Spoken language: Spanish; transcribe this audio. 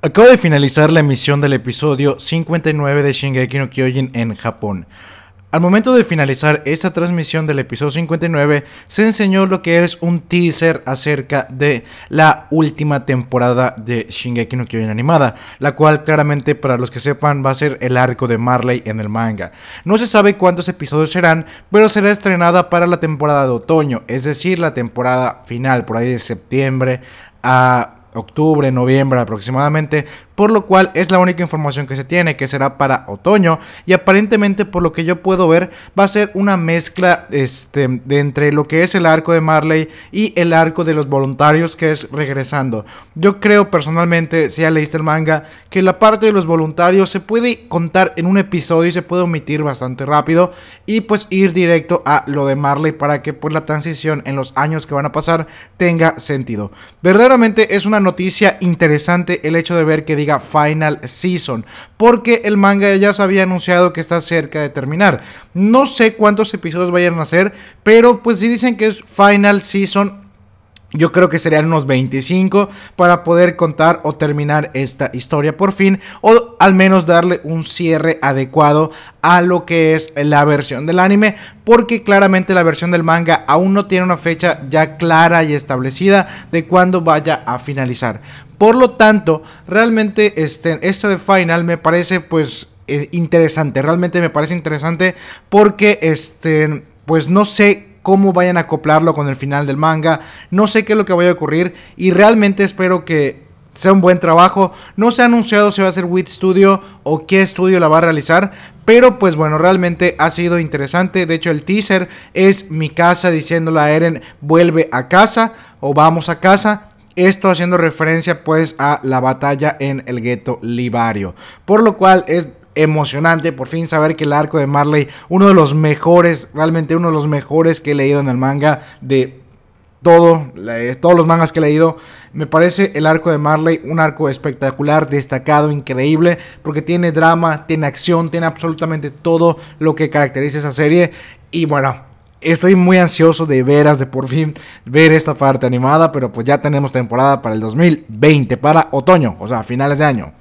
Acabo de finalizar la emisión del episodio 59 de Shingeki no Kyojin en Japón. Al momento de finalizar esta transmisión del episodio 59, se enseñó lo que es un teaser acerca de la última temporada de Shingeki no Kyojin animada, la cual claramente para los que sepan va a ser el arco de Marley en el manga. No se sabe cuántos episodios serán, pero será estrenada para la temporada de otoño, es decir, la temporada final, por ahí de septiembre a octubre, noviembre aproximadamente, por lo cual es la única información que se tiene, que será para otoño, y aparentemente por lo que yo puedo ver va a ser una mezcla este, de entre lo que es el arco de Marley y el arco de los voluntarios que es regresando. Yo creo personalmente, si ya leíste el manga, que la parte de los voluntarios se puede contar en un episodio y se puede omitir bastante rápido y pues ir directo a lo de Marley para que pues la transición en los años que van a pasar tenga sentido. Verdaderamente es una noticia interesante el hecho de ver que Final Season, porque el manga ya se había anunciado que está cerca de terminar. No sé cuántos episodios vayan a hacer, pero pues si dicen que es Final Season yo creo que serían unos 25 para poder contar o terminar esta historia por fin o al menos darle un cierre adecuado a lo que es la versión del anime porque claramente la versión del manga aún no tiene una fecha ya clara y establecida de cuándo vaya a finalizar. Por lo tanto, realmente este, esto de Final me parece pues eh, interesante, realmente me parece interesante porque este, pues no sé cómo vayan a acoplarlo con el final del manga, no sé qué es lo que vaya a ocurrir y realmente espero que sea un buen trabajo. No se ha anunciado si va a ser With Studio o qué estudio la va a realizar. Pero pues bueno, realmente ha sido interesante. De hecho, el teaser es mi casa diciéndole a Eren, vuelve a casa o vamos a casa. Esto haciendo referencia pues a la batalla en el gueto libario. Por lo cual es emocionante por fin saber que el arco de Marley, uno de los mejores, realmente uno de los mejores que he leído en el manga de todo, eh, todos los mangas que he leído. Me parece el arco de Marley un arco espectacular, destacado, increíble, porque tiene drama, tiene acción, tiene absolutamente todo lo que caracteriza esa serie. Y bueno, estoy muy ansioso de veras, de por fin ver esta parte animada, pero pues ya tenemos temporada para el 2020, para otoño, o sea, finales de año.